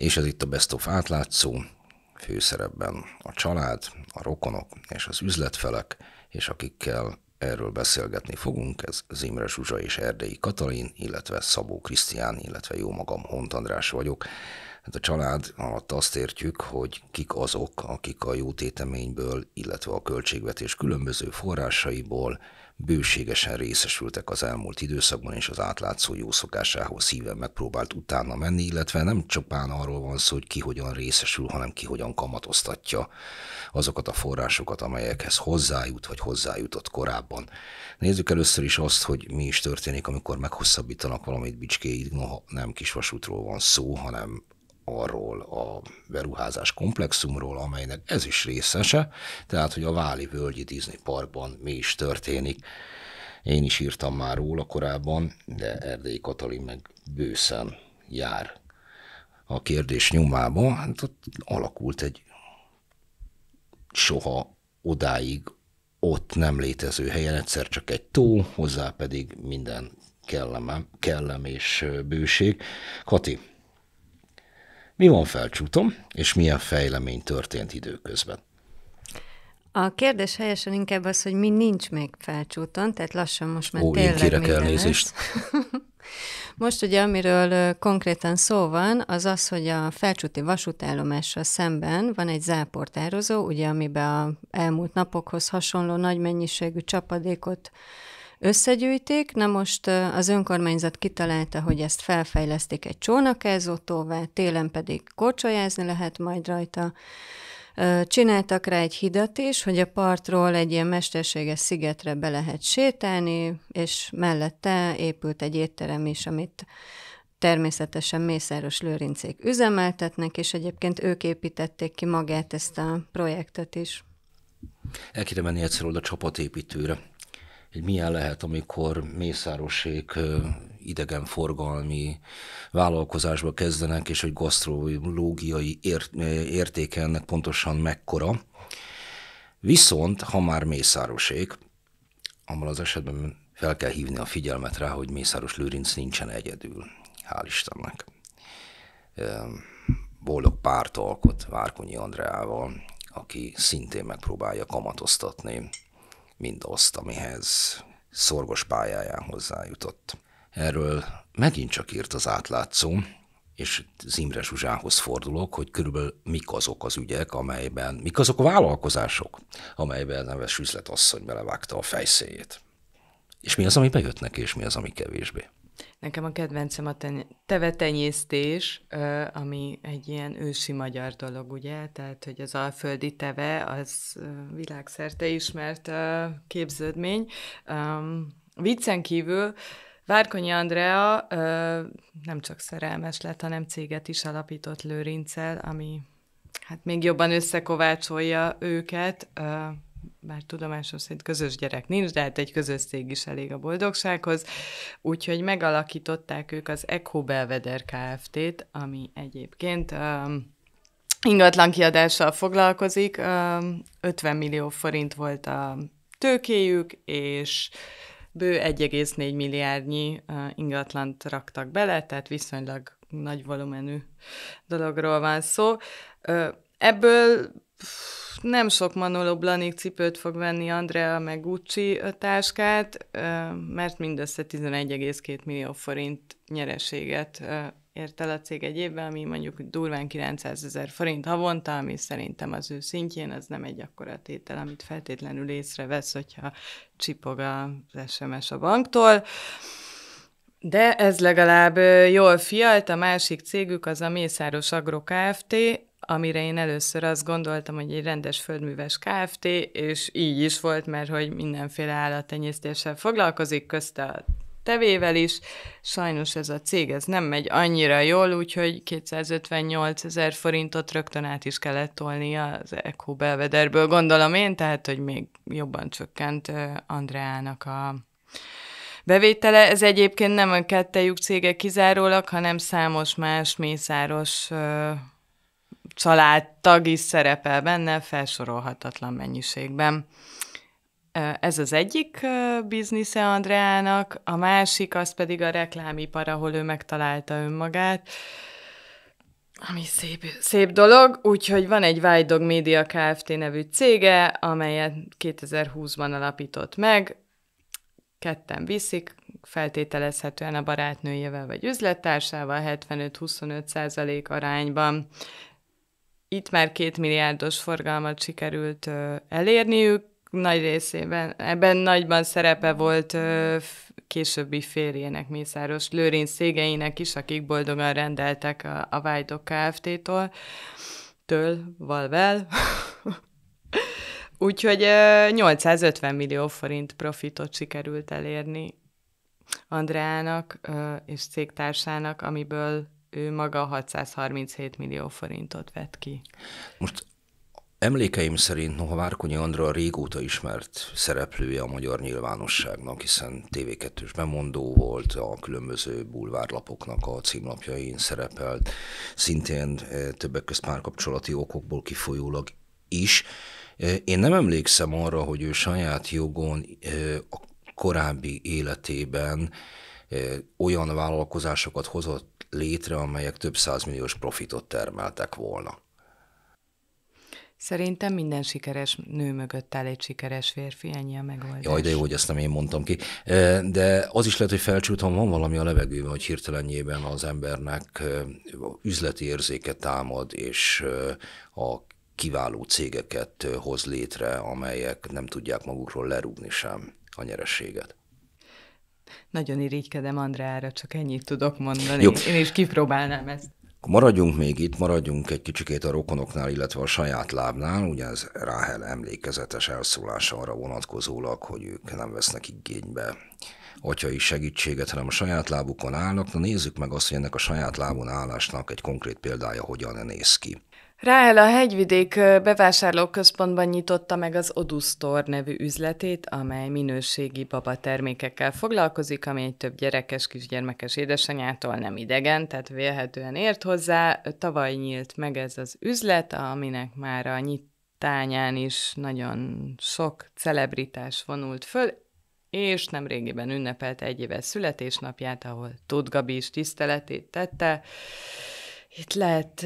és ez itt a Best of átlátszó, főszerepben a család, a rokonok és az üzletfelek, és akikkel erről beszélgetni fogunk, ez Zimre Zsuzsa és Erdei Katalin, illetve Szabó Krisztián, illetve jó magam Hont András vagyok. Hát a család alatt azt értjük, hogy kik azok, akik a jótéteményből, illetve a költségvetés különböző forrásaiból bőségesen részesültek az elmúlt időszakban, és az átlátszó jó szokásához szíven megpróbált utána menni, illetve nem csupán arról van szó, hogy ki hogyan részesül, hanem ki hogyan kamatoztatja azokat a forrásokat, amelyekhez hozzájut, vagy hozzájutott korábban. Nézzük először is azt, hogy mi is történik, amikor meghosszabbítanak valamit bicskéig, noha nem kisvasútról van szó, hanem arról a beruházás komplexumról, amelynek ez is részese, tehát hogy a Váli Völgyi Disney Parkban mi is történik. Én is írtam már róla korábban, de Erdély Katalin meg bőszen jár a kérdés nyomába. Hát ott alakult egy soha odáig ott nem létező helyen egyszer csak egy tó, hozzá pedig minden kellem, kellem és bőség. Kati, mi van felcsútom, és milyen fejlemény történt időközben? A kérdés helyesen inkább az, hogy mi nincs még felcsúton, tehát lassan most már Ó, tényleg én elnézést. most ugye, amiről konkrétan szó van, az az, hogy a felcsúti vasútállomással szemben van egy záportározó, ugye, amiben a elmúlt napokhoz hasonló nagy mennyiségű csapadékot összegyűjtik. Na most az önkormányzat kitalálta, hogy ezt felfejlesztik egy csónakázótóvá, télen pedig korcsolyázni lehet majd rajta. Csináltak rá egy hidat is, hogy a partról egy ilyen mesterséges szigetre be lehet sétálni, és mellette épült egy étterem is, amit természetesen Mészáros Lőrincék üzemeltetnek, és egyébként ők építették ki magát ezt a projektet is. El kéne menni egyszer oda csapatépítőre hogy milyen lehet, amikor mészárosék idegenforgalmi vállalkozásba kezdenek, és hogy gasztrológiai ért, értéke ennek pontosan mekkora. Viszont, ha már mészárosék, abban az esetben fel kell hívni a figyelmet rá, hogy Mészáros Lőrinc nincsen egyedül. Hál' Istennek. Boldog párt alkot Várkonyi Andreával, aki szintén megpróbálja kamatoztatni mind azt, amihez szorgos pályáján hozzájutott. Erről megint csak írt az átlátszó, és Zimre Zsuzsához fordulok, hogy körülbelül mik azok az ügyek, amelyben, mik azok a vállalkozások, amelyben neves üzletasszony belevágta a fejszéjét. És mi az, ami bejött neki, és mi az, ami kevésbé. Nekem a kedvencem a teny- tevetenyésztés, ami egy ilyen ősi magyar dolog, ugye? Tehát, hogy az alföldi teve az világszerte ismert képződmény. Viccen kívül Várkonyi Andrea nem csak szerelmes lett, hanem céget is alapított Lőrincel, ami hát még jobban összekovácsolja őket bár tudomásom szerint közös gyerek nincs, de hát egy közös cég is elég a boldogsághoz. Úgyhogy megalakították ők az Echo Belveder Kft-t, ami egyébként um, ingatlan kiadással foglalkozik. Um, 50 millió forint volt a tőkéjük, és bő 1,4 milliárdnyi uh, ingatlant raktak bele, tehát viszonylag nagy volumenű dologról van szó. Uh, ebből pff, nem sok Manolo Blanik cipőt fog venni Andrea meg Gucci táskát, mert mindössze 11,2 millió forint nyereséget ért el a cég egy évben, ami mondjuk durván 900 ezer forint havonta, ami szerintem az ő szintjén, az nem egy akkora tétel, amit feltétlenül észrevesz, hogyha csipog az SMS a banktól. De ez legalább jól fialt, a másik cégük az a Mészáros Agro Kft., amire én először azt gondoltam, hogy egy rendes földműves Kft., és így is volt, mert hogy mindenféle állattenyésztéssel foglalkozik, közt a tevével is. Sajnos ez a cég, ez nem megy annyira jól, úgyhogy 258 ezer forintot rögtön át is kellett tolni az Echo Belvederből, gondolom én, tehát, hogy még jobban csökkent Andreának a bevétele. Ez egyébként nem a kettejük cége kizárólag, hanem számos más mészáros családtag is szerepel benne felsorolhatatlan mennyiségben. Ez az egyik biznisze Andreának, a másik az pedig a reklámipar, ahol ő megtalálta önmagát, ami szép, szép dolog, úgyhogy van egy White Dog Media Kft. nevű cége, amelyet 2020-ban alapított meg, ketten viszik, feltételezhetően a barátnőjével vagy üzlettársával 75-25 százalék arányban itt már két milliárdos forgalmat sikerült ö, elérniük, nagy részében, ebben nagyban szerepe volt ö, későbbi férjének, Mészáros Lőrinc szégeinek is, akik boldogan rendeltek a, a Vájdok Kft-tól, től, valvel. Úgyhogy ö, 850 millió forint profitot sikerült elérni Andreának ö, és cégtársának, amiből ő maga 637 millió forintot vett ki. Most Emlékeim szerint noha Várkonyi Andra a régóta ismert szereplője a magyar nyilvánosságnak, hiszen tv 2 bemondó volt, a különböző bulvárlapoknak a címlapjain szerepelt, szintén e, többek közt párkapcsolati okokból kifolyólag is. E, én nem emlékszem arra, hogy ő saját jogon e, a korábbi életében olyan vállalkozásokat hozott létre, amelyek több százmilliós profitot termeltek volna. Szerintem minden sikeres nő mögött áll egy sikeres férfi, ennyi a megoldás. Jaj, de jó, hogy ezt nem én mondtam ki. De az is lehet, hogy felcsúton van valami a levegőben, hogy hirtelenjében az embernek üzleti érzéke támad, és a kiváló cégeket hoz létre, amelyek nem tudják magukról lerúgni sem a nyerességet. Nagyon irigykedem Andrára, csak ennyit tudok mondani. Jó. Én is kipróbálnám ezt. Maradjunk még itt, maradjunk egy kicsikét a rokonoknál, illetve a saját lábnál. Ugye ez Ráhel emlékezetes elszólása arra vonatkozólag, hogy ők nem vesznek igénybe atyai segítséget, hanem a saját lábukon állnak. Na nézzük meg azt, hogy ennek a saját lábon állásnak egy konkrét példája hogyan néz ki. Ráel a hegyvidék bevásárlóközpontban nyitotta meg az Odusztor nevű üzletét, amely minőségi termékekkel foglalkozik, ami egy több gyerekes kisgyermekes édesanyától nem idegen, tehát vélhetően ért hozzá. Tavaly nyílt meg ez az üzlet, aminek már a nyitányán is nagyon sok celebritás vonult föl, és nem régiben ünnepelte egy éves születésnapját, ahol Tóth Gabi is tiszteletét tette. Itt lehet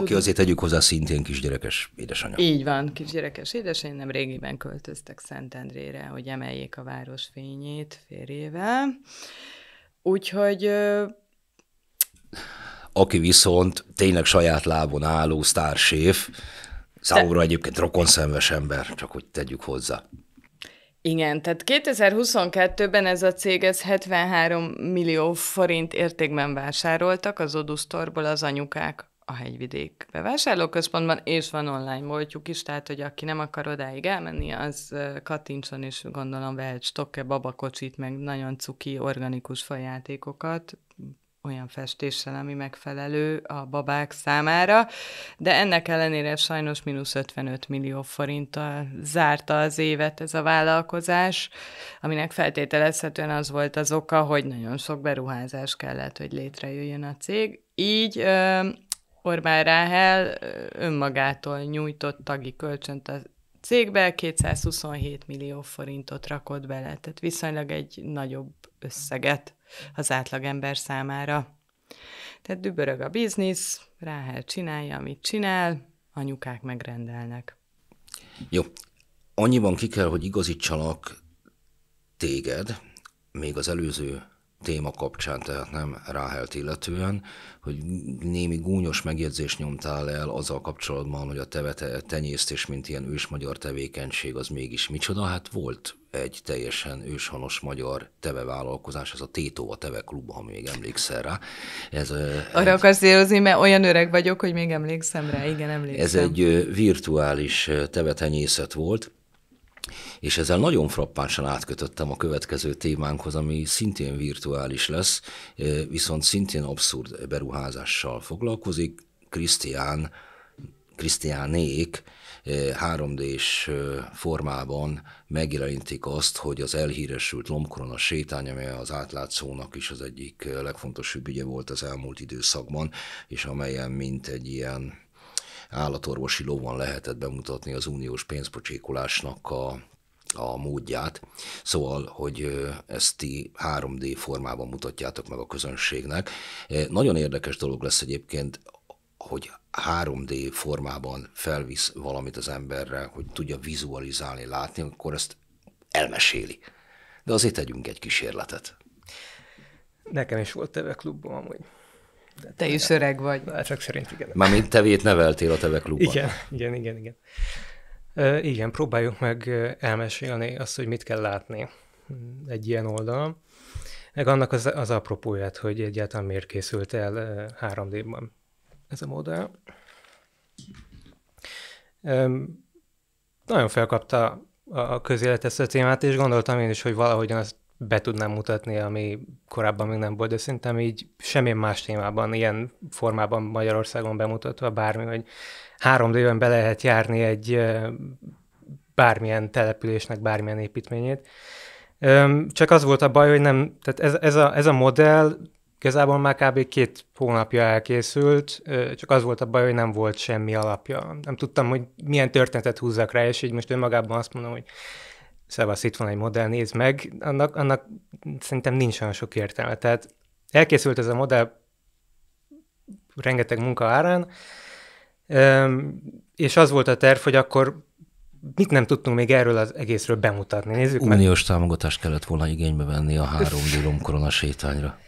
aki azért tegyük hozzá szintén kisgyerekes édesanyja. Így van, kisgyerekes édesanyja, nem régiben költöztek Szentendrére, hogy emeljék a város fényét férjével. Úgyhogy aki viszont tényleg saját lábon álló sztárséf, számomra egyébként rokonszenves ember, csak hogy tegyük hozzá. Igen, tehát 2022-ben ez a cég ez 73 millió forint értékben vásároltak az Odusztorból az anyukák a hegyvidék bevásárlóközpontban, és van online voltjuk is, tehát, hogy aki nem akar odáig elmenni, az kattintson, és gondolom vehet stokke babakocsit, meg nagyon cuki organikus fajátékokat, olyan festéssel, ami megfelelő a babák számára, de ennek ellenére sajnos mínusz 55 millió forinttal zárta az évet ez a vállalkozás, aminek feltételezhetően az volt az oka, hogy nagyon sok beruházás kellett, hogy létrejöjjön a cég. Így Orbán Ráhel önmagától nyújtott tagi kölcsönt a cégbe, 227 millió forintot rakott bele, tehát viszonylag egy nagyobb összeget az átlagember számára. Tehát dübörög a biznisz, Ráhel csinálja, amit csinál, anyukák megrendelnek. Jó, annyiban ki kell, hogy igazítsalak téged, még az előző téma kapcsán, tehát nem Ráhelt illetően, hogy némi gúnyos megjegyzés nyomtál el azzal kapcsolatban, hogy a tevete, tenyésztés, mint ilyen ős-magyar tevékenység, az mégis micsoda? Hát volt egy teljesen őshonos magyar tevevállalkozás, ez a Tétova Teve Klub, ha még emlékszel rá. Ez, Arra egy, akarsz érozni, mert olyan öreg vagyok, hogy még emlékszem rá, igen, emlékszem. Ez egy virtuális tevetenyészet volt, és ezzel nagyon frappánsan átkötöttem a következő témánkhoz, ami szintén virtuális lesz, viszont szintén abszurd beruházással foglalkozik. Krisztián, Krisztiánék 3D-s formában megjelenítik azt, hogy az elhíresült lombkorona sétány, amely az átlátszónak is az egyik legfontosabb ügye volt az elmúlt időszakban, és amelyen mint egy ilyen állatorvosi lovon lehetett bemutatni az uniós pénzpocsékolásnak a a módját, szóval, hogy ezt ti 3D formában mutatjátok meg a közönségnek. E, nagyon érdekes dolog lesz egyébként, hogy 3D formában felvisz valamit az emberre, hogy tudja vizualizálni, látni, akkor ezt elmeséli. De azért tegyünk egy kísérletet. Nekem is volt TV klubom amúgy. Te is öreg vagy. Na, hát, csak szerint igen. Mármint tevét neveltél a teve klubban. Igen, igen, igen, igen. igen, próbáljuk meg elmesélni azt, hogy mit kell látni mm, egy ilyen oldalon. Meg annak az, az apropóját, hogy egyáltalán miért készült el 3D-ban ez a modell. nagyon felkapta a közélet ezt a témát, és gondoltam én is, hogy valahogyan ezt be tudnám mutatni, ami korábban még nem volt, de szerintem így semmi más témában, ilyen formában Magyarországon bemutatva bármi, hogy három évben be lehet járni egy bármilyen településnek, bármilyen építményét. Csak az volt a baj, hogy nem, tehát ez, ez, a, ez a modell igazából már kb. két hónapja elkészült, csak az volt a baj, hogy nem volt semmi alapja. Nem tudtam, hogy milyen történetet húzzak rá, és így most önmagában azt mondom, hogy szevasz, itt van egy modell, nézd meg, annak, annak szerintem nincs olyan sok értelme. Tehát elkészült ez a modell rengeteg munka árán, és az volt a terv, hogy akkor mit nem tudtunk még erről az egészről bemutatni. Nézzük Uniós meg. támogatást kellett volna igénybe venni a három dilom korona sétányra.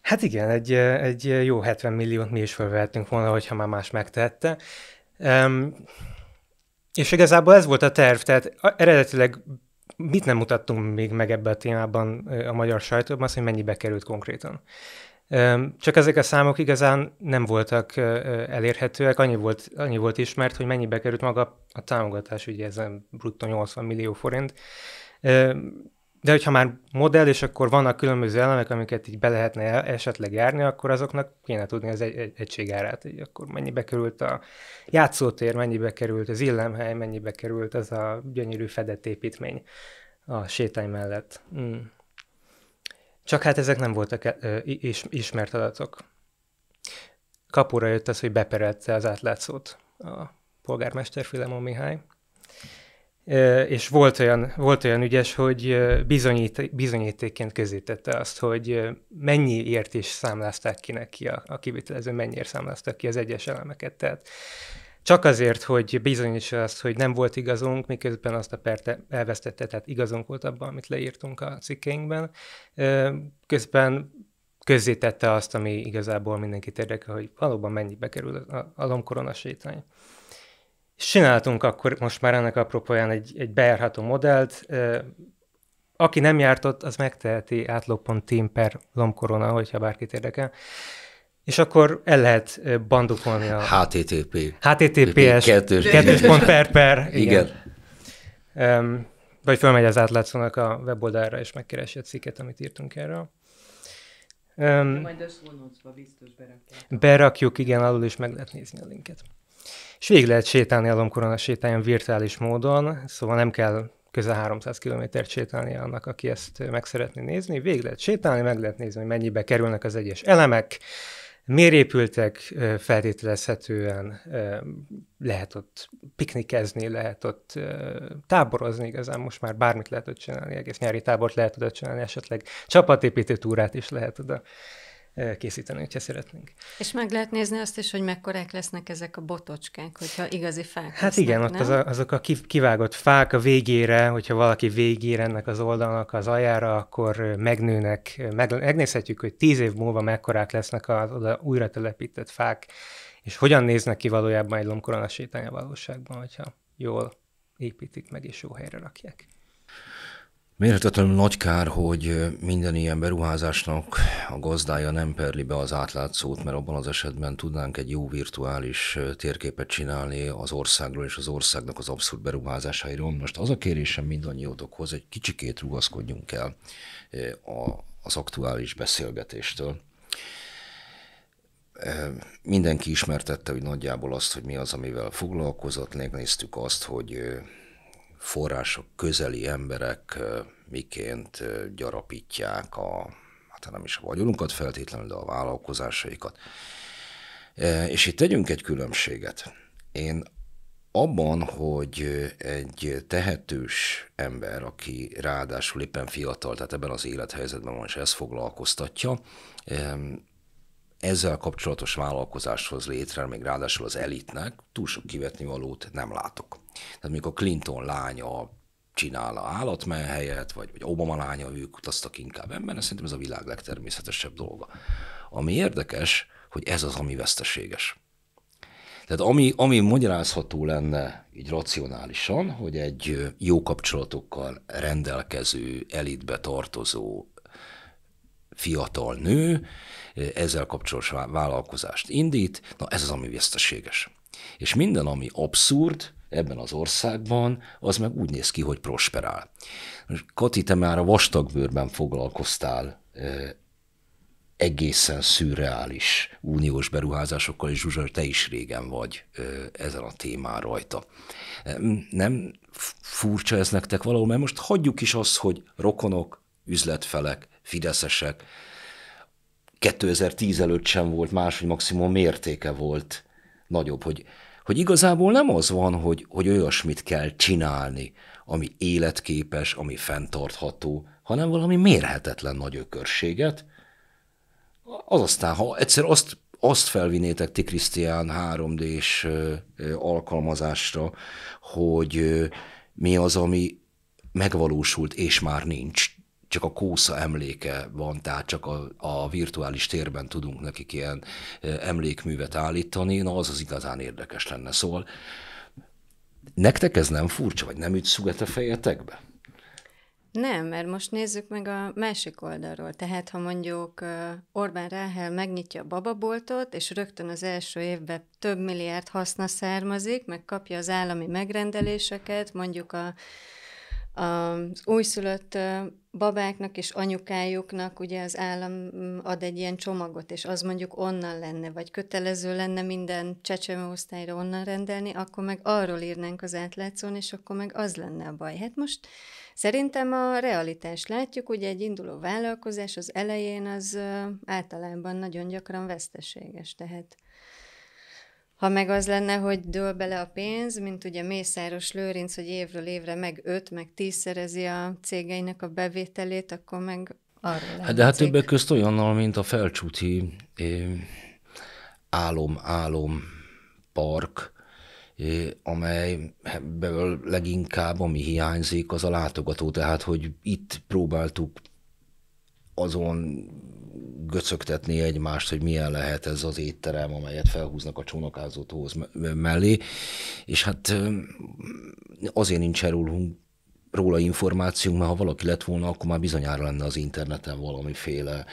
Hát igen, egy, egy jó 70 milliót mi is felvehetünk volna, hogyha már más megtehette. és igazából ez volt a terv, tehát eredetileg mit nem mutattunk még meg ebbe a témában a magyar sajtóban, az, hogy mennyibe került konkrétan. Csak ezek a számok igazán nem voltak elérhetőek, annyi volt, annyi volt ismert, hogy mennyibe került maga a támogatás, ugye ezen bruttó 80 millió forint. De hogyha már modell, és akkor vannak különböző elemek, amiket így be lehetne esetleg járni, akkor azoknak kéne tudni az egy, egy, egységárát, hogy akkor mennyibe került a játszótér, mennyibe került az illemhely, mennyibe került az a gyönyörű fedett építmény a sétány mellett. Mm. Csak hát ezek nem voltak e, is, ismert adatok. Kapura jött az, hogy beperelte az átlátszót a polgármester Filemon Mihály, és volt olyan, volt olyan ügyes, hogy bizonyít, bizonyítékként közítette azt, hogy mennyi ért is számlázták ki neki a, a kivitelező, mennyiért számláztak ki az egyes elemeket. Tehát csak azért, hogy bizonyítsa azt, hogy nem volt igazunk, miközben azt a perte elvesztette, tehát igazunk volt abban, amit leírtunk a cikkeinkben. Közben közzétette azt, ami igazából mindenkit érdekel, hogy valóban mennyibe kerül a, a lomkoronasétány. sétány. És csináltunk akkor most már ennek apropóján egy, egy bejárható modellt. Aki nem járt ott, az megteheti átló.team per lomkorona, hogyha bárkit érdekel. És akkor el lehet bandukolni a... HTTP. HTTPS. Kettős. Kettős pont per per. Igen. igen. vagy fölmegy az átlátszónak a weboldalra, és megkeresi a cikket, amit írtunk erről. Um, Majd a biztos berakjuk. Berakjuk, igen, alul is meg lehet nézni a linket. És végig lehet sétálni a Lomkorona sétányon virtuális módon, szóval nem kell közel 300 kilométert sétálni annak, aki ezt meg szeretné nézni. Végig lehet sétálni, meg lehet nézni, hogy mennyibe kerülnek az egyes elemek, miért épültek feltételezhetően, lehet ott piknikezni, lehet ott táborozni, igazán most már bármit lehet ott csinálni, egész nyári tábort lehet oda csinálni, esetleg csapatépítő túrát is lehet oda készíteni, ha szeretnénk. És meg lehet nézni azt is, hogy mekkorák lesznek ezek a botocskák, hogyha igazi fák Hát lesznek, igen, ott az a, azok a kivágott fák a végére, hogyha valaki végére ennek az oldalnak az ajára, akkor megnőnek, meg, megnézhetjük, hogy tíz év múlva mekkorák lesznek az oda újra telepített fák, és hogyan néznek ki valójában egy lomkoronás sétány a valóságban, hogyha jól építik meg és jó helyre rakják. Mérhetetlenül nagy kár, hogy minden ilyen beruházásnak a gazdája nem perli be az átlátszót, mert abban az esetben tudnánk egy jó virtuális térképet csinálni az országról és az országnak az abszurd beruházásairól. Most az a kérésem mindannyiótokhoz, egy kicsikét rugaszkodjunk el az aktuális beszélgetéstől. Mindenki ismertette, hogy nagyjából azt, hogy mi az, amivel foglalkozott, megnéztük azt, hogy források közeli emberek miként gyarapítják a, hát nem is a vagyonunkat feltétlenül, de a vállalkozásaikat. És itt tegyünk egy különbséget. Én abban, hogy egy tehetős ember, aki ráadásul éppen fiatal, tehát ebben az élethelyzetben van, és ezt foglalkoztatja, ezzel kapcsolatos vállalkozáshoz létre, még ráadásul az elitnek túl sok kivetni valót nem látok. Tehát a Clinton lánya csinál a állatmen helyet, vagy, vagy Obama lánya, ők utaztak inkább ebben, szerintem ez a világ legtermészetesebb dolga. Ami érdekes, hogy ez az, ami veszteséges. Tehát ami, ami magyarázható lenne így racionálisan, hogy egy jó kapcsolatokkal rendelkező, elitbe tartozó fiatal nő eh, ezzel kapcsolatos vállalkozást indít, na ez az, ami veszteséges. És minden, ami abszurd, ebben az országban, az meg úgy néz ki, hogy prosperál. Most Kati, te már a vastagbőrben foglalkoztál egészen szürreális uniós beruházásokkal, és Zsuzsa, te is régen vagy ezen a témán rajta. Nem furcsa ez nektek valahol, mert most hagyjuk is azt, hogy rokonok, üzletfelek, fideszesek, 2010 előtt sem volt más, hogy maximum mértéke volt nagyobb, hogy hogy igazából nem az van, hogy, hogy olyasmit kell csinálni, ami életképes, ami fenntartható, hanem valami mérhetetlen nagy ökörséget. Az aztán, ha egyszer azt, azt felvinnétek ti, Krisztián, 3D-s alkalmazásra, hogy mi az, ami megvalósult és már nincs csak a kósza emléke van, tehát csak a, a virtuális térben tudunk nekik ilyen emlékművet állítani, na az az igazán érdekes lenne. Szóval nektek ez nem furcsa, vagy nem üt szuget a fejetekbe? Nem, mert most nézzük meg a másik oldalról. Tehát, ha mondjuk Orbán Ráhel megnyitja a bababoltot, és rögtön az első évben több milliárd haszna származik, meg kapja az állami megrendeléseket, mondjuk a az újszülött babáknak és anyukájuknak ugye az állam mm, ad egy ilyen csomagot, és az mondjuk onnan lenne, vagy kötelező lenne minden csecsemőosztályra onnan rendelni, akkor meg arról írnánk az átlátszón, és akkor meg az lenne a baj. Hát most szerintem a realitást látjuk, ugye egy induló vállalkozás az elején az általában nagyon gyakran veszteséges, tehát ha meg az lenne, hogy dől bele a pénz, mint ugye Mészáros Lőrinc, hogy évről évre meg öt, meg tízszerezi a cégeinek a bevételét, akkor meg arra hát De hát többek közt olyannal, mint a felcsúti eh, álom-álom park, eh, amelyből leginkább ami hiányzik, az a látogató, tehát hogy itt próbáltuk azon göcögtetni egymást, hogy milyen lehet ez az étterem, amelyet felhúznak a csónakázótóhoz mellé, és hát azért nincs rólunk róla információnk, mert ha valaki lett volna, akkor már bizonyára lenne az interneten valamiféle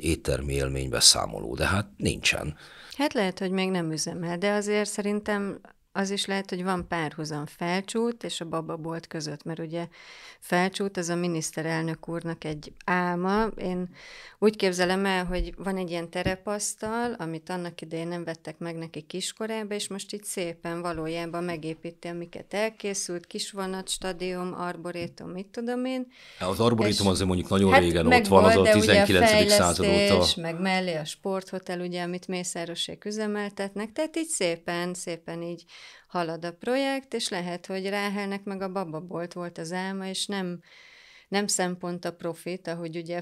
éttermi számoló. de hát nincsen. Hát lehet, hogy még nem üzemel, de azért szerintem az is lehet, hogy van párhuzam Felcsút és a baba bolt között, mert ugye Felcsút az a miniszterelnök úrnak egy álma. Én úgy képzelem el, hogy van egy ilyen terepasztal, amit annak idején nem vettek meg neki kiskorába, és most itt szépen valójában megépíti, amiket elkészült, kisvonat, stadion, arborétum, mit tudom én. Hát az arborétum azért mondjuk nagyon hát régen ott van, az a 19. század óta. meg mellé a sporthotel, ugye, amit Mészárosék üzemeltetnek, tehát így szépen, szépen így halad a projekt, és lehet, hogy Ráhelnek meg a bababolt volt az álma, és nem, nem szempont a profit, ahogy ugye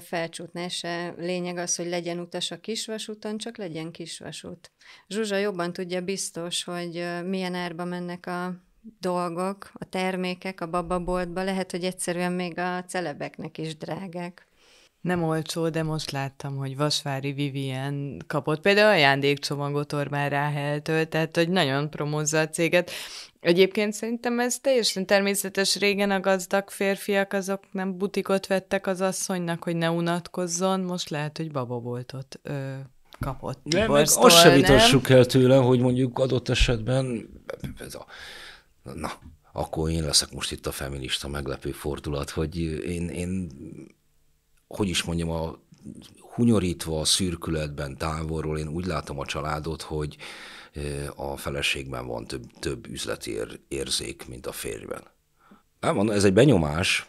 a se lényeg az, hogy legyen utas a kisvasúton, csak legyen kisvasút. Zsuzsa jobban tudja biztos, hogy milyen árba mennek a dolgok, a termékek a bababoltba, lehet, hogy egyszerűen még a celebeknek is drágák nem olcsó, de most láttam, hogy Vasvári Vivien kapott például ajándékcsomagot Orbán Ráheltől, tehát hogy nagyon promózza a céget. Egyébként szerintem ez teljesen természetes. Régen a gazdag férfiak azok nem butikot vettek az asszonynak, hogy ne unatkozzon, most lehet, hogy bababoltot ö, kapott. Nem, meg azt sem vitassuk el tőle, hogy mondjuk adott esetben ez a, na, akkor én leszek most itt a feminista meglepő fordulat, hogy én, én hogy is mondjam, a hunyorítva a szürkületben, távolról én úgy látom a családot, hogy eh, a feleségben van több, több üzleti érzék, mint a férjben. Nem van, ez egy benyomás,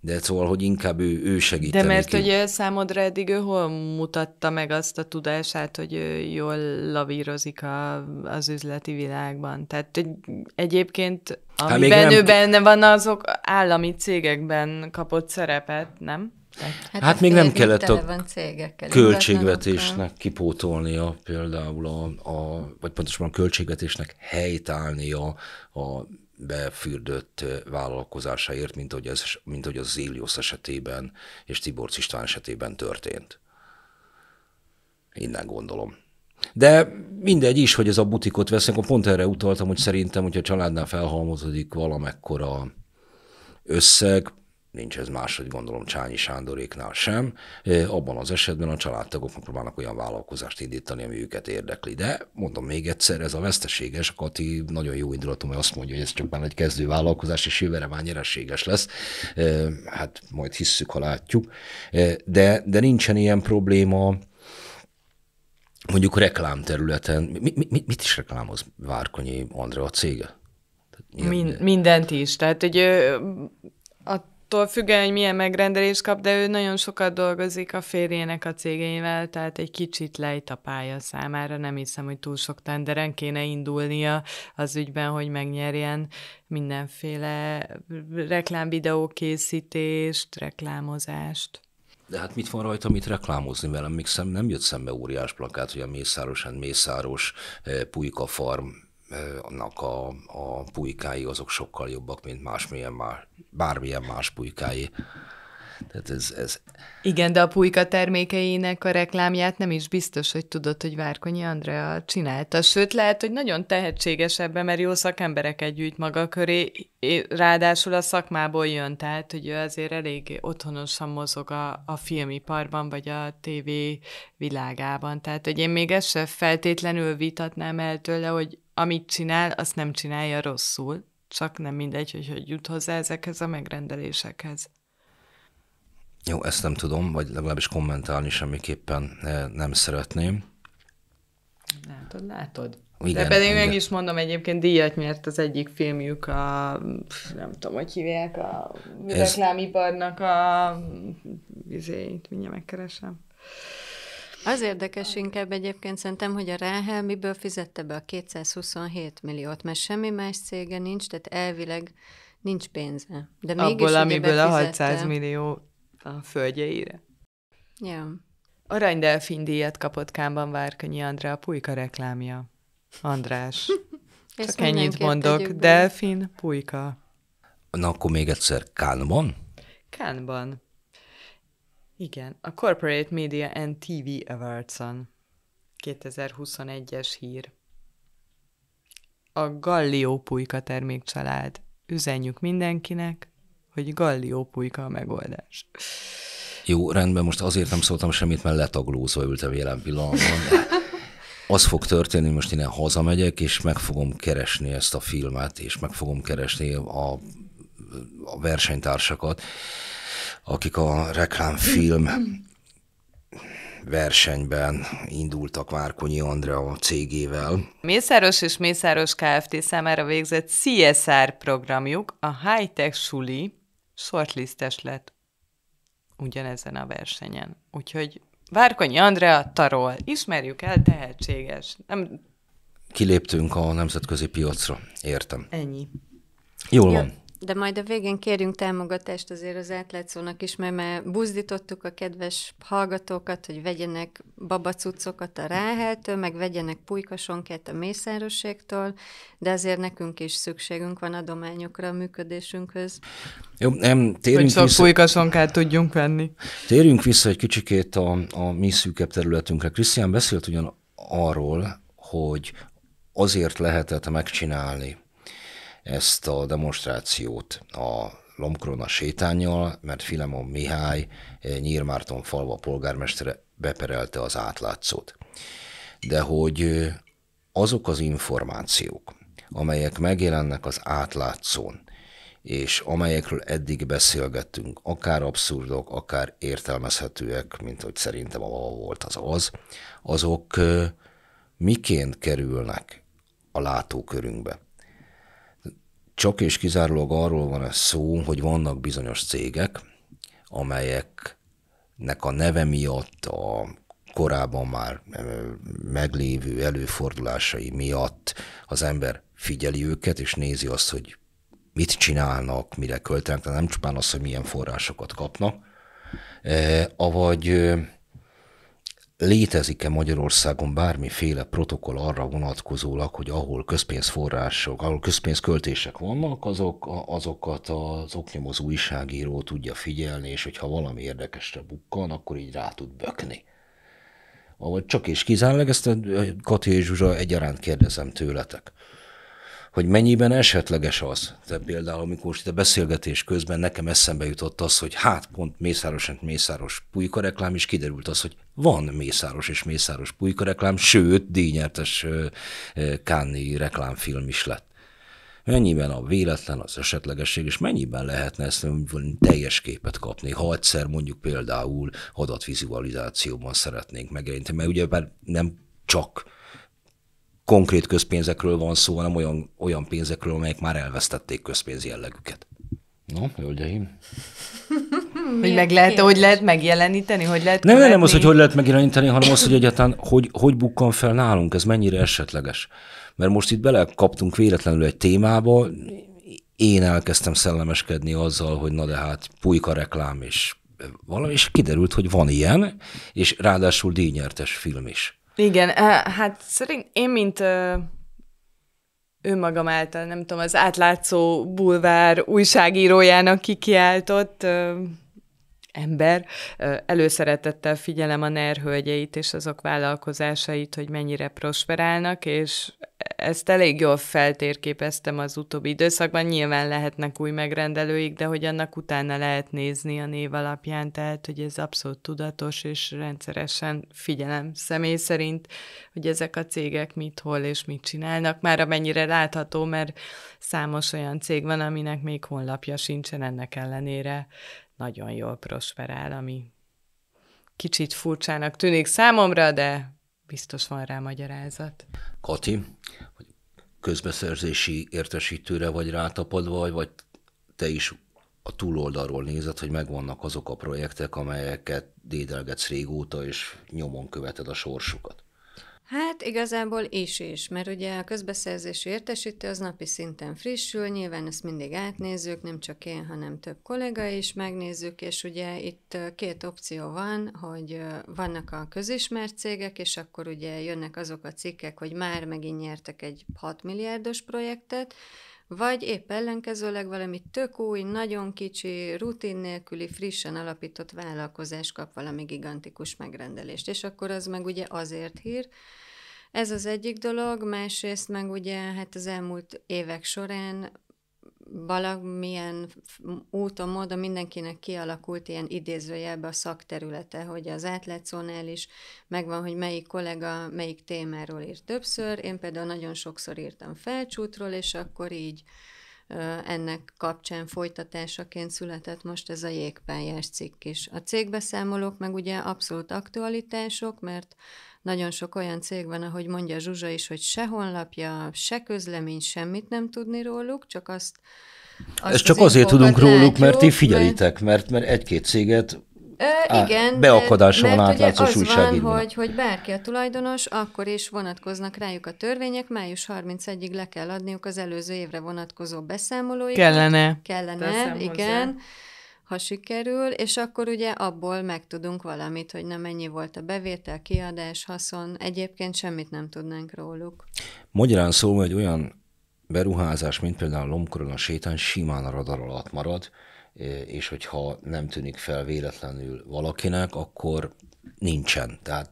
de szóval, hogy inkább ő, ő segít. De mert ki. ugye számodra eddig ő hol mutatta meg azt a tudását, hogy jól lavírozik a, az üzleti világban? Tehát egyébként, hát amiben hát ő nem... benne van, azok állami cégekben kapott szerepet, nem? Hát, hát még nem kellett a költségvetésnek kipótolnia például, a, a, vagy pontosabban a költségvetésnek helytállnia a befürdött vállalkozásáért, mint ahogy, ez, mint ahogy az Zilius esetében és Tiborcs István esetében történt. Innen gondolom. De mindegy is, hogy ez a butikot vesznek, akkor pont erre utaltam, hogy szerintem, hogyha a családnál felhalmozódik valamekkora összeg, nincs ez máshogy gondolom Csányi Sándoréknál sem, abban az esetben a családtagok próbálnak olyan vállalkozást indítani, ami őket érdekli. De mondom még egyszer, ez a veszteséges, a Kati nagyon jó indulatom, hogy azt mondja, hogy ez csak már egy kezdő vállalkozás, és jövőre már nyereséges lesz. Hát majd hisszük, ha látjuk. De, de nincsen ilyen probléma, mondjuk reklámterületen. mi, mit, mit is reklámoz Várkonyi Andrea a cége? Mind, mindent is. Tehát, hogy a attól függően, hogy milyen megrendelést kap, de ő nagyon sokat dolgozik a férjének a cégeivel, tehát egy kicsit lejt a pálya számára, nem hiszem, hogy túl sok tenderen kéne indulnia az ügyben, hogy megnyerjen mindenféle reklámvideó készítést, reklámozást. De hát mit van rajta, mit reklámozni velem? Még szem, nem jött szembe óriás plakát, hogy a Mészáros and Mészáros eh, Pulyka Farm annak a, a pulykái azok sokkal jobbak, mint másmilyen már, bármilyen más pulykái. Tehát ez, ez... Igen, de a pulyka termékeinek a reklámját nem is biztos, hogy tudod, hogy Várkonyi Andrea csinálta. Sőt, lehet, hogy nagyon tehetséges ebben, mert jó szakembereket gyűjt maga köré, ráadásul a szakmából jön, tehát hogy ő azért elég otthonosan mozog a, a filmiparban, vagy a TV világában. Tehát, hogy én még ezt sem feltétlenül vitatnám el tőle, hogy amit csinál, azt nem csinálja rosszul, csak nem mindegy, hogy hogy jut hozzá ezekhez a megrendelésekhez. Jó, ezt nem tudom, vagy legalábbis kommentálni semmiképpen eh, nem szeretném. Látod, látod. Igen, De pedig igen. meg is mondom, egyébként díjat nyert az egyik filmjük a, nem tudom, hogy hívják, a reklámiparnak a, izéit, mindjárt megkeresem. Az érdekes inkább egyébként szerintem, hogy a Ráhel miből fizette be a 227 milliót, mert semmi más cége nincs, tehát elvileg nincs pénze. De mégis Abból, amiből a 600 millió a földjeire. Ja. Delfin díjat kapott Kámban Várkonyi Andrea a Pulyka reklámja. András. Csak ennyit mondok. Delfin, Pulyka. Na akkor még egyszer Kánban? Kánban. Igen, a Corporate Media and TV Awards-on 2021-es hír. A Gallió Pulyka termékcsalád. Üzenjük mindenkinek, hogy Gallió Pulyka a megoldás. Jó, rendben, most azért nem szóltam semmit, mert letaglózva ültem jelen pillanatban. Az fog történni, most innen hazamegyek, és meg fogom keresni ezt a filmet, és meg fogom keresni a, a versenytársakat akik a reklámfilm versenyben indultak Várkonyi Andrea a cégével. Mészáros és Mészáros Kft. számára végzett CSR programjuk, a high-tech Suli shortlistes lett ugyanezen a versenyen. Úgyhogy Várkonyi Andrea tarol, ismerjük el, tehetséges. Nem... Kiléptünk a nemzetközi piacra, értem. Ennyi. Jól ja. van. De majd a végén kérjünk támogatást azért az átlátszónak is, mert már buzdítottuk a kedves hallgatókat, hogy vegyenek babacucokat a Ráheltől, meg vegyenek pulykasonkát a mészárosségtól, de azért nekünk is szükségünk van adományokra a működésünkhöz. Jó, nem, térünk hogy vissza... Szóval pulykasonkát tudjunk venni. Térjünk vissza egy kicsikét a, a mi szűkebb területünkre. Krisztián beszélt ugyan arról, hogy azért lehetett megcsinálni ezt a demonstrációt a Lomkrona sétányjal, mert Filemon Mihály eh, Nyírmárton falva polgármestere beperelte az átlátszót. De hogy eh, azok az információk, amelyek megjelennek az átlátszón, és amelyekről eddig beszélgettünk, akár abszurdok, akár értelmezhetőek, mint hogy szerintem a volt az az, azok eh, miként kerülnek a látókörünkbe csak és kizárólag arról van ez szó, hogy vannak bizonyos cégek, amelyeknek a neve miatt, a korábban már meglévő előfordulásai miatt az ember figyeli őket, és nézi azt, hogy mit csinálnak, mire költenek, nem csupán az, hogy milyen forrásokat kapnak, e, avagy Létezik-e Magyarországon bármiféle protokoll arra vonatkozólag, hogy ahol közpénzforrások, ahol közpénzköltések vannak, azok, azokat az oknyomozó újságíró tudja figyelni, és hogyha valami érdekesre bukkan, akkor így rá tud bökni? Vagy csak és kizárólag ezt a Kati és Zsuzsa egyaránt kérdezem tőletek hogy mennyiben esetleges az. Te például, amikor most itt a beszélgetés közben nekem eszembe jutott az, hogy hát pont Mészáros Mészáros pulyka reklám, és kiderült az, hogy van Mészáros és Mészáros pulyka reklám, sőt, díjnyertes Kánni reklámfilm is lett. Mennyiben a véletlen, az esetlegesség, és mennyiben lehetne ezt úgymond teljes képet kapni, ha egyszer mondjuk például adatvizualizációban szeretnénk megjelenteni, mert ugye nem csak konkrét közpénzekről van szó, hanem olyan, olyan pénzekről, amelyek már elvesztették közpénz jellegüket. No, hölgyeim. hogy meg lehet, hogy lehet megjeleníteni, hogy lehet Nem, követni? nem az, hogy hogy lehet megjeleníteni, hanem az, hogy egyáltalán hogy, hogy bukkan fel nálunk, ez mennyire esetleges. Mert most itt belekaptunk véletlenül egy témába, én elkezdtem szellemeskedni azzal, hogy na de hát pulyka reklám, és valami, és kiderült, hogy van ilyen, és ráadásul díjnyertes film is. Igen, eh, hát szerint én, mint ő eh, magam által, nem tudom, az átlátszó bulvár újságírójának kikiáltott, eh, ember előszeretettel figyelem a NER hölgyeit és azok vállalkozásait, hogy mennyire prosperálnak, és ezt elég jól feltérképeztem az utóbbi időszakban, nyilván lehetnek új megrendelőik, de hogy annak utána lehet nézni a név alapján, tehát hogy ez abszolút tudatos, és rendszeresen figyelem személy szerint, hogy ezek a cégek mit, hol és mit csinálnak, már amennyire látható, mert számos olyan cég van, aminek még honlapja sincsen ennek ellenére nagyon jól prosperál, ami kicsit furcsának tűnik számomra, de biztos van rá magyarázat. Kati, hogy közbeszerzési értesítőre vagy rátapadva, vagy te is a túloldalról nézed, hogy megvannak azok a projektek, amelyeket dédelgetsz régóta, és nyomon követed a sorsukat? Hát igazából is is, mert ugye a közbeszerzési értesítő az napi szinten frissül, nyilván ezt mindig átnézzük, nem csak én, hanem több kollega is megnézzük, és ugye itt két opció van, hogy vannak a közismert cégek, és akkor ugye jönnek azok a cikkek, hogy már megint nyertek egy 6 milliárdos projektet, vagy épp ellenkezőleg valami tök új, nagyon kicsi, rutin nélküli, frissen alapított vállalkozás kap valami gigantikus megrendelést. És akkor az meg ugye azért hír, ez az egyik dolog, másrészt meg ugye hát az elmúlt évek során valamilyen úton, módon mindenkinek kialakult ilyen idézőjelbe a szakterülete, hogy az átlátszónál is megvan, hogy melyik kollega melyik témáról ír többször. Én például nagyon sokszor írtam felcsútról, és akkor így ennek kapcsán folytatásaként született most ez a jégpályás cikk is. A cégbeszámolók meg ugye abszolút aktualitások, mert nagyon sok olyan cég van, ahogy mondja Zsuzsa is, hogy se honlapja, se közlemény, semmit nem tudni róluk, csak azt... azt Ez csak az azért tudunk róluk, mert ti figyelitek, mert, mert egy-két céget Ö, igen, beakadása van átlátszó az Van, hogy, hogy bárki a tulajdonos, akkor is vonatkoznak rájuk a törvények, május 31-ig le kell adniuk az előző évre vonatkozó beszámolóikat. Kellene. Kellene, Teszem igen. Hozzá ha sikerül, és akkor ugye abból megtudunk valamit, hogy na mennyi volt a bevétel, kiadás, haszon, egyébként semmit nem tudnánk róluk. Magyarán szó, hogy olyan beruházás, mint például a lomkoron a sétány simán a radar alatt marad, és hogyha nem tűnik fel véletlenül valakinek, akkor nincsen. Tehát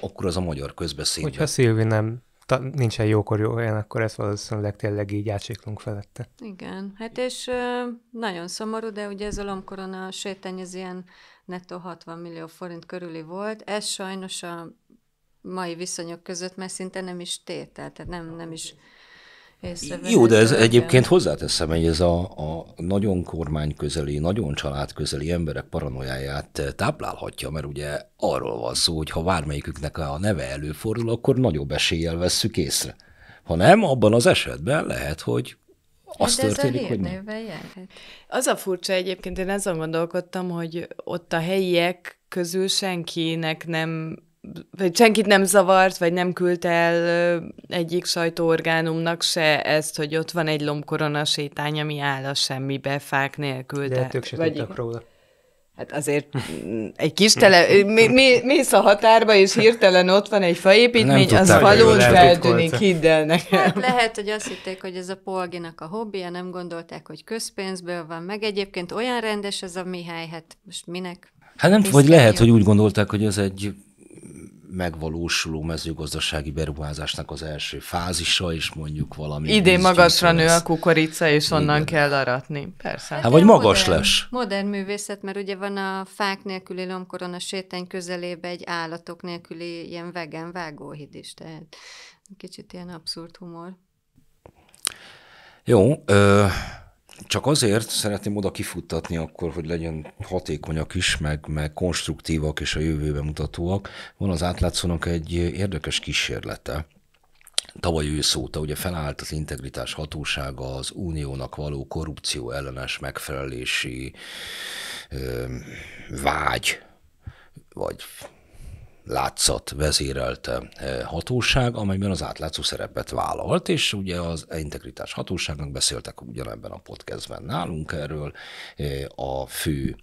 akkor az a magyar közbeszéd. Hogyha Szilvi nem ta, nincsen jókor jó olyan, akkor ezt valószínűleg tényleg így átsiklunk felette. Igen, hát és ö, nagyon szomorú, de ugye ez a lomkorona sétány az ilyen nettó 60 millió forint körüli volt. Ez sajnos a mai viszonyok között mert szinte nem is tétel, tehát nem, nem is észrevenni. Jó, de ez egyébként hozzáteszem, hogy ez a, a nagyon kormány közeli, nagyon család közeli emberek paranoiáját eh, táplálhatja, mert ugye arról van szó, hogy ha bármelyiküknek a neve előfordul, akkor nagyobb eséllyel vesszük észre. Ha nem, abban az esetben lehet, hogy hát az hát történik, ez a hogy nem. Az a furcsa egyébként, én azon gondolkodtam, hogy ott a helyiek közül senkinek nem vagy senkit nem zavart, vagy nem küldte el egyik sajtóorgánumnak se ezt, hogy ott van egy lombkorona sétány, ami áll a semmibe, fák nélkül. De, de ők se vagy... tudtak róla. Hát azért egy kis tele... Mi, mi, mész a határba, és hirtelen ott van egy faépítmény, az valós feltűnik, hidd el nekem. Hát lehet, hogy azt hitték, hogy ez a polginak a hobbija, nem gondolták, hogy közpénzből van, meg egyébként olyan rendes ez a Mihály, hát most minek? Hát nem, vagy lehet, hogy úgy gondolták, hogy ez egy megvalósuló mezőgazdasági beruházásnak az első fázisa, és mondjuk valami... Idén magasra nő a kukorica, és onnan Igen. kell aratni, persze. Hát, hát vagy magas modern, lesz. Modern művészet, mert ugye van a fák nélküli lomkoron a sétány közelébe egy állatok nélküli ilyen vegen vágóhíd is, tehát kicsit ilyen abszurd humor. Jó, ö- csak azért szeretném oda kifuttatni akkor, hogy legyen hatékonyak is, meg, meg konstruktívak és a jövőbe mutatóak. Van az átlátszónak egy érdekes kísérlete. Tavaly ősz ugye felállt az integritás hatósága az uniónak való korrupció ellenes megfelelési ö, vágy, vagy látszat vezérelte eh, hatóság, amelyben az átlátszó szerepet vállalt, és ugye az integritás hatóságnak beszéltek ugyanebben a podcastben nálunk erről, eh, a fő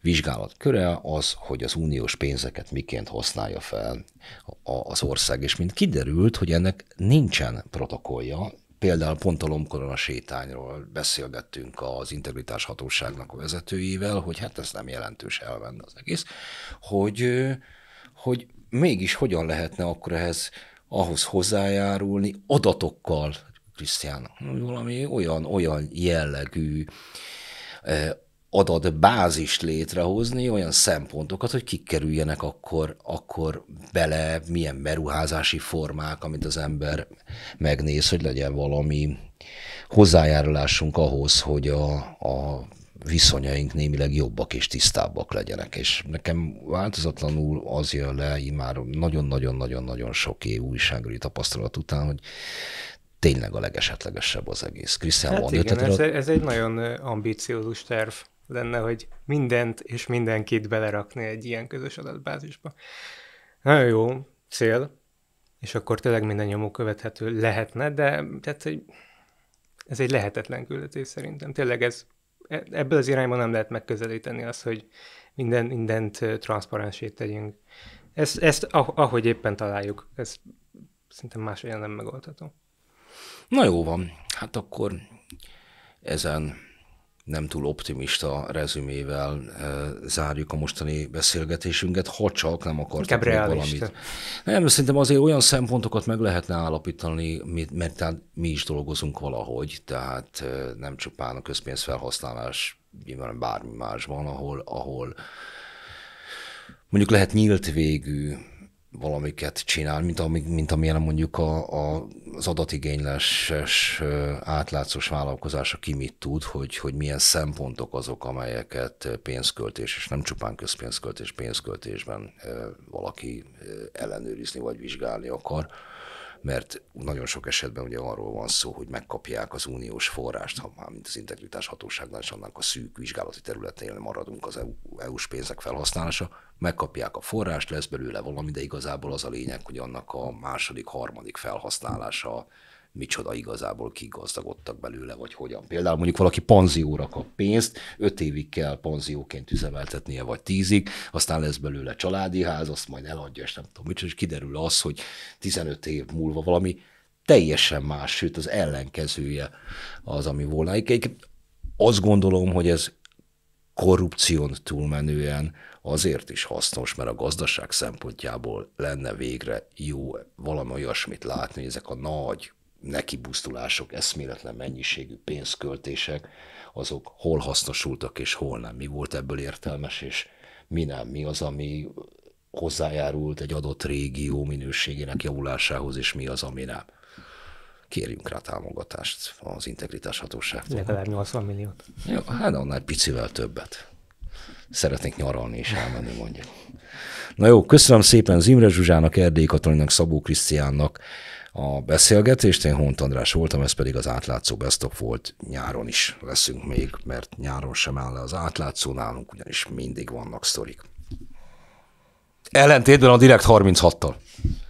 vizsgálat köre az, hogy az uniós pénzeket miként használja fel az ország, és mint kiderült, hogy ennek nincsen protokollja, például pont a Lomkorona sétányról beszélgettünk az integritás hatóságnak a vezetőjével, hogy hát ez nem jelentős elvenne az egész, hogy eh, hogy mégis hogyan lehetne akkor ehhez ahhoz hozzájárulni adatokkal, Krisztián, valami olyan, olyan jellegű eh, adatbázist létrehozni, olyan szempontokat, hogy kikerüljenek akkor, akkor bele milyen beruházási formák, amit az ember megnéz, hogy legyen valami hozzájárulásunk ahhoz, hogy a, a viszonyaink némileg jobbak és tisztábbak legyenek. És nekem változatlanul az jön le, már nagyon-nagyon-nagyon-nagyon sok év újságúri tapasztalat után, hogy tényleg a legesetlegesebb az egész. Krisztián hát igen, ez, a... ez egy nagyon ambíciózus terv lenne, hogy mindent és mindenkit belerakni egy ilyen közös adatbázisba. Nagyon jó cél, és akkor tényleg minden nyomó követhető lehetne, de tehát, hogy ez egy lehetetlen küldetés szerintem. Tényleg ez E, ebből az irányból nem lehet megközelíteni az, hogy minden, mindent transzparensé tegyünk. Ezt, ezt ah-, ahogy éppen találjuk, ez szinte olyan nem megoldható. Na jó van, hát akkor ezen nem túl optimista rezümével e, zárjuk a mostani beszélgetésünket, ha csak nem akartak még valamit. Nem, szerintem azért olyan szempontokat meg lehetne állapítani, mert tehát mi is dolgozunk valahogy, tehát eh, nem csupán a felhasználás, nyilván bármi másban, ahol, ahol mondjuk lehet nyílt végű valamiket csinál, mint, a mint amilyen mondjuk a, a, az adatigényleses átlátszós vállalkozása ki mit tud, hogy, hogy milyen szempontok azok, amelyeket pénzköltés, és nem csupán közpénzköltés, pénzköltésben valaki ellenőrizni vagy vizsgálni akar mert nagyon sok esetben ugye arról van szó, hogy megkapják az uniós forrást, ha már mint az integritás hatóságnál és annak a szűk vizsgálati területén maradunk az EU-s pénzek felhasználása, megkapják a forrást, lesz belőle valami, de igazából az a lényeg, hogy annak a második, harmadik felhasználása micsoda igazából kigazdagodtak belőle, vagy hogyan. Például mondjuk valaki panzióra kap pénzt, öt évig kell panzióként üzemeltetnie, vagy tízig, aztán lesz belőle családi ház, azt majd eladja, és nem tudom micsoda, és kiderül az, hogy 15 év múlva valami teljesen más, sőt az ellenkezője az, ami volna. Egyébként azt gondolom, hogy ez korrupción túlmenően azért is hasznos, mert a gazdaság szempontjából lenne végre jó valami olyasmit látni, hogy ezek a nagy nekibusztulások, eszméletlen mennyiségű pénzköltések, azok hol hasznosultak és hol nem, mi volt ebből értelmes, és mi nem, mi az, ami hozzájárult egy adott régió minőségének javulásához, és mi az, ami nem. Kérjünk rá támogatást az integritás hatóságtól. Legalább 80 milliót. Jó, hát annál picivel többet. Szeretnék nyaralni és elmenni, mondjuk. Na jó, köszönöm szépen Zimre Zsuzsának, Erdély Katalinak, Szabó Krisztiánnak, a beszélgetést. Én Hont András voltam, ez pedig az átlátszó best of volt. Nyáron is leszünk még, mert nyáron sem áll le az átlátszó nálunk, ugyanis mindig vannak sztorik. Ellentétben a Direkt 36-tal.